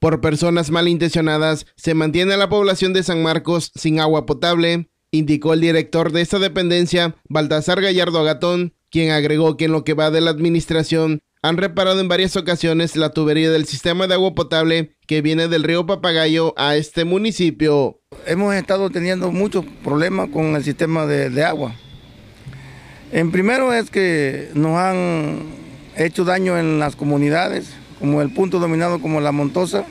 por personas malintencionadas, se mantiene a la población de San Marcos sin agua potable, indicó el director de esta dependencia, Baltasar Gallardo Agatón, quien agregó que en lo que va de la administración han reparado en varias ocasiones la tubería del sistema de agua potable que viene del río Papagayo a este municipio. Hemos estado teniendo muchos problemas con el sistema de, de agua. En primero es que nos han hecho daño en las comunidades, como el punto dominado como la Montosa.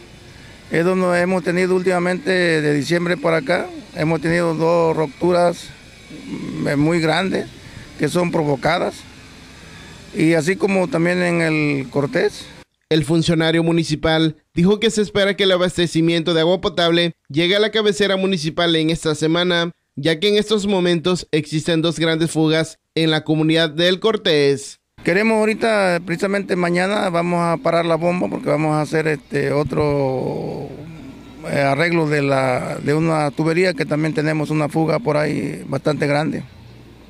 Es donde hemos tenido últimamente de diciembre para acá, hemos tenido dos rupturas eh, muy grandes que son provocadas, y así como también en el Cortés. El funcionario municipal dijo que se espera que el abastecimiento de agua potable llegue a la cabecera municipal en esta semana, ya que en estos momentos existen dos grandes fugas en la comunidad del Cortés. Queremos ahorita, precisamente mañana, vamos a parar la bomba porque vamos a hacer este otro eh, arreglo de, una tubería que también tenemos una fuga por ahí bastante grande.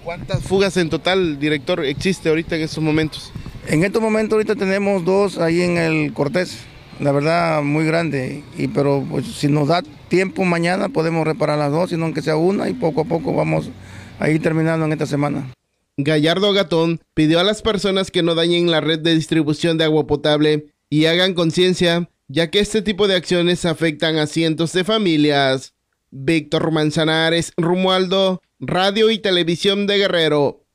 ¿Cuántas fugas en total, director, existe ahorita en estos momentos? En estos momentos ahorita tenemos dos ahí en el Cortés, la verdad muy grande, y, pero pues, si nos da tiempo mañana podemos reparar las dos, sino que sea una y poco a poco vamos a ir terminando en esta semana. Gallardo Gatón pidió a las personas que no dañen la red de distribución de agua potable y hagan conciencia, ya que este tipo de acciones afectan a cientos de familias. Víctor Manzanares, Rumualdo, Radio y Televisión de Guerrero.